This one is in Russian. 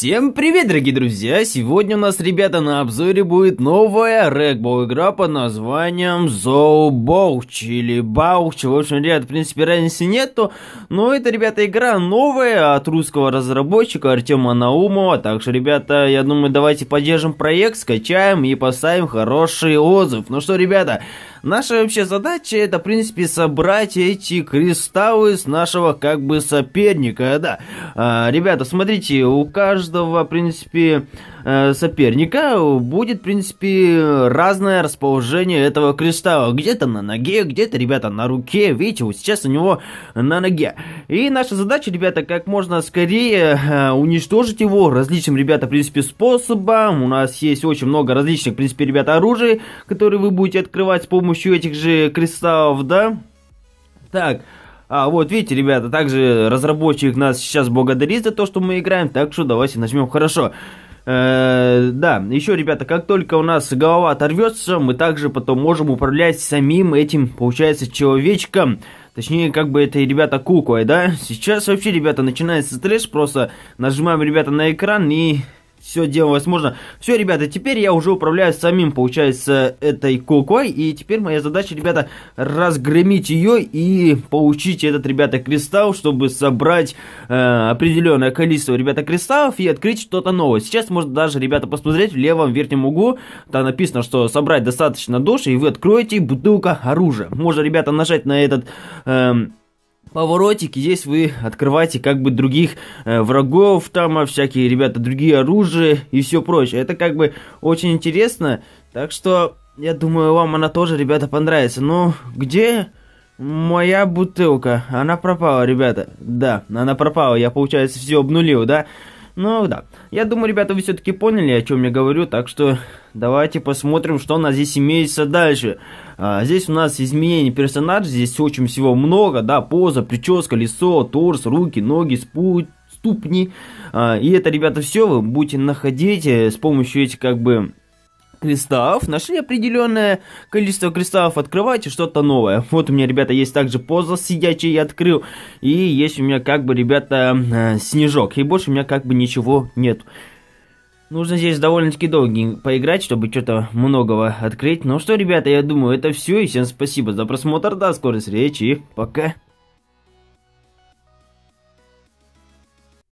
Всем привет, дорогие друзья! Сегодня у нас, ребята, на обзоре будет новая рэгбол игра под названием Zow Bouch или Bouch. В общем, ребят, в принципе, разницы нету, но это, ребята, игра новая от русского разработчика Артема Наумова. Также, ребята, я думаю, давайте поддержим проект, скачаем и поставим хороший отзыв. Ну что, ребята, Наша вообще задача это, в принципе, собрать эти кристаллы с нашего как бы соперника, да. А, ребята, смотрите, у каждого, в принципе, э, соперника будет, в принципе, разное расположение этого кристалла. Где-то на ноге, где-то, ребята, на руке. Видите, вот сейчас у него на ноге. И наша задача, ребята, как можно скорее э, уничтожить его различным, ребята, в принципе, способом. У нас есть очень много различных, в принципе, ребята, оружия которые вы будете открывать с помощью помощью этих же кристаллов, да? Так, а, вот, видите, ребята, также разработчик нас сейчас благодарит за то, что мы играем, так что давайте начнем хорошо. Э, да, еще, ребята, как только у нас голова оторвется, мы также потом можем управлять самим этим, получается, человечком. Точнее, как бы это, ребята, куклой, да? Сейчас вообще, ребята, начинается трэш, просто нажимаем, ребята, на экран и все дело возможно. Все, ребята, теперь я уже управляю самим, получается, этой куклой. И теперь моя задача, ребята, разгромить ее и получить этот, ребята, кристалл, чтобы собрать э, определенное количество, ребята, кристаллов и открыть что-то новое. Сейчас можно даже, ребята, посмотреть в левом верхнем углу. Там написано, что собрать достаточно душ, и вы откроете бутылка оружия. Можно, ребята, нажать на этот... Э, поворотики. Здесь вы открываете как бы других э, врагов, там а всякие ребята, другие оружия и все прочее. Это как бы очень интересно. Так что я думаю, вам она тоже, ребята, понравится. Но где моя бутылка? Она пропала, ребята. Да, она пропала. Я, получается, все обнулил, да? Ну да. Я думаю, ребята, вы все-таки поняли, о чем я говорю, так что давайте посмотрим, что у нас здесь имеется дальше. А, здесь у нас изменения персонажа, здесь очень всего много, да, поза, прическа, лицо, торс, руки, ноги, спуть, ступни. А, и это, ребята, все вы будете находить э, с помощью этих, как бы, кристаллов, нашли определенное количество кристаллов, открывайте что-то новое. Вот у меня, ребята, есть также поза сидячий я открыл, и есть у меня как бы, ребята, э, снежок, и больше у меня как бы ничего нет. Нужно здесь довольно-таки долго поиграть, чтобы что-то многого открыть. Ну что, ребята, я думаю, это все, и всем спасибо за просмотр, до скорой встречи, пока.